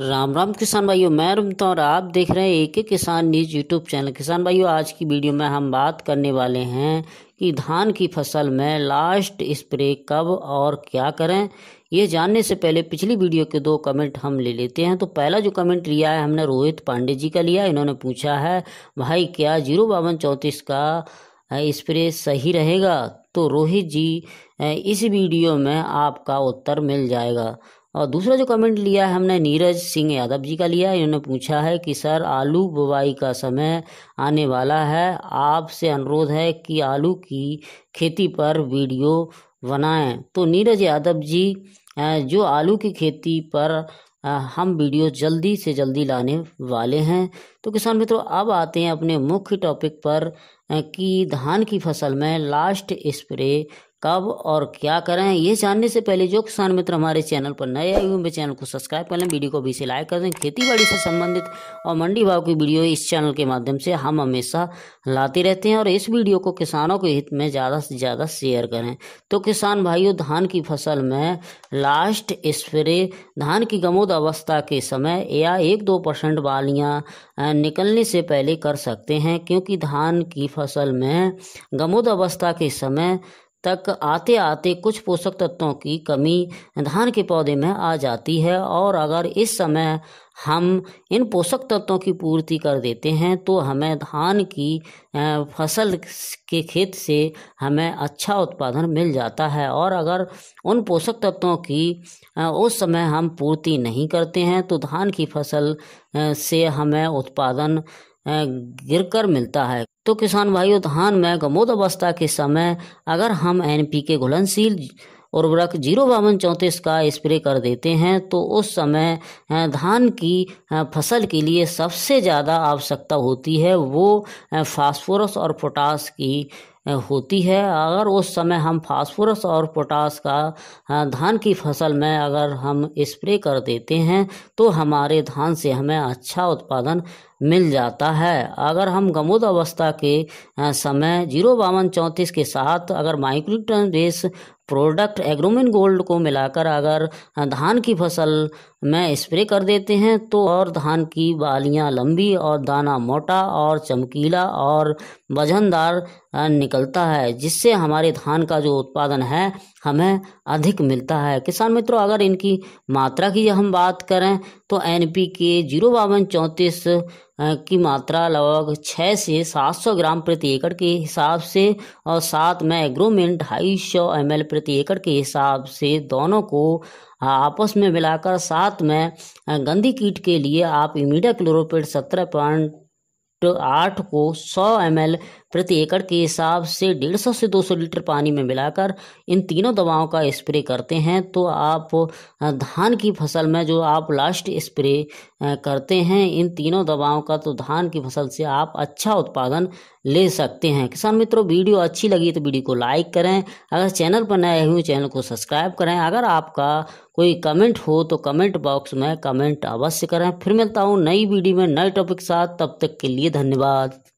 राम राम किसान भाइयों मैं रुमता और आप देख रहे हैं एक एक किसान न्यूज यूट्यूब चैनल किसान भाइयों आज की वीडियो में हम बात करने वाले हैं कि धान की फसल में लास्ट स्प्रे कब और क्या करें ये जानने से पहले पिछली वीडियो के दो कमेंट हम ले लेते हैं तो पहला जो कमेंट लिया है हमने रोहित पांडे जी का लिया इन्होंने पूछा है भाई क्या जीरो बावन चौंतीस का स्प्रे सही रहेगा तो रोहित जी इस वीडियो में आपका उत्तर मिल जाएगा और दूसरा जो कमेंट लिया है हमने नीरज सिंह यादव जी का लिया है इन्होंने पूछा है कि सर आलू बुवाई का समय आने वाला है आपसे अनुरोध है कि आलू की खेती पर वीडियो बनाएं तो नीरज यादव जी जो आलू की खेती पर हम वीडियो जल्दी से जल्दी लाने वाले हैं तो किसान मित्रों अब आते हैं अपने मुख्य टॉपिक पर कि धान की फसल में लास्ट स्प्रे कब और क्या करें ये जानने से पहले जो किसान मित्र हमारे चैनल पर नए आए हुए चैनल को सब्सक्राइब कर लें वीडियो को भी से लाइक कर दें खेती बाड़ी से संबंधित और मंडी भाव की वीडियो इस चैनल के माध्यम से हम हमेशा लाते रहते हैं और इस वीडियो को किसानों के हित में ज़्यादा से ज़्यादा शेयर करें तो किसान भाइयों धान की फसल में लास्ट स्प्रे धान की गमोद अवस्था के समय या एक दो परसेंट बालियाँ निकलने से पहले कर सकते हैं क्योंकि धान की फसल में गमोद अवस्था के समय तक आते आते कुछ पोषक तत्वों की कमी धान के पौधे में आ जाती है और अगर इस समय हम इन पोषक तत्वों की पूर्ति कर देते हैं तो हमें धान की फसल के खेत से हमें अच्छा उत्पादन मिल जाता है और अगर उन पोषक तत्वों की उस समय हम पूर्ति नहीं करते हैं तो धान की फसल से हमें उत्पादन गिरकर मिलता है तो किसान भाइयों धान में गमोद अवस्था के समय अगर हम एन पी के घुलनशील उर्वरक जीरो बावन चौंतीस का स्प्रे कर देते हैं तो उस समय धान की फसल के लिए सबसे ज़्यादा आवश्यकता होती है वो फास्फोरस और पोटास की होती है अगर उस समय हम फास्फोरस और पोटास का धान की फसल में अगर हम स्प्रे कर देते हैं तो हमारे धान से हमें अच्छा उत्पादन मिल जाता है अगर हम गमोद अवस्था के समय जीरो बावन चौंतीस के साथ अगर माइक्रोटन बेस प्रोडक्ट एग्रोमिन गोल्ड को मिलाकर अगर धान की फसल में स्प्रे कर देते हैं तो और धान की बालियां लंबी और दाना मोटा और चमकीला और वजनदार निकलता है जिससे हमारे धान का जो उत्पादन है हमें अधिक मिलता है किसान मित्रों अगर इनकी मात्रा की हम बात करें तो एन पी के जीरो बावन चौंतीस की मात्रा लगभग छः से सौ ग्राम प्रति एकड़ के हिसाब से और साथ में एग्रोमेंट ढाई सौ एम प्रति एकड़ के हिसाब से दोनों को आपस में मिलाकर साथ में गंदी कीट के लिए आप इमीडिया क्लोरोपेड सत्रह पॉइंट आठ को सौ एम प्रति एकड़ के हिसाब से 150 से 200 लीटर पानी में मिलाकर इन तीनों दवाओं का स्प्रे करते हैं तो आप धान की फसल में जो आप लास्ट स्प्रे करते हैं इन तीनों दवाओं का तो धान की फसल से आप अच्छा उत्पादन ले सकते हैं किसान मित्रों वीडियो अच्छी लगी तो वीडियो को लाइक करें अगर चैनल पर नए हुए चैनल को सब्सक्राइब करें अगर आपका कोई कमेंट हो तो कमेंट बॉक्स में कमेंट अवश्य करें फिर मिलता हूँ नई वीडियो में नए टॉपिक के साथ तब तक के लिए धन्यवाद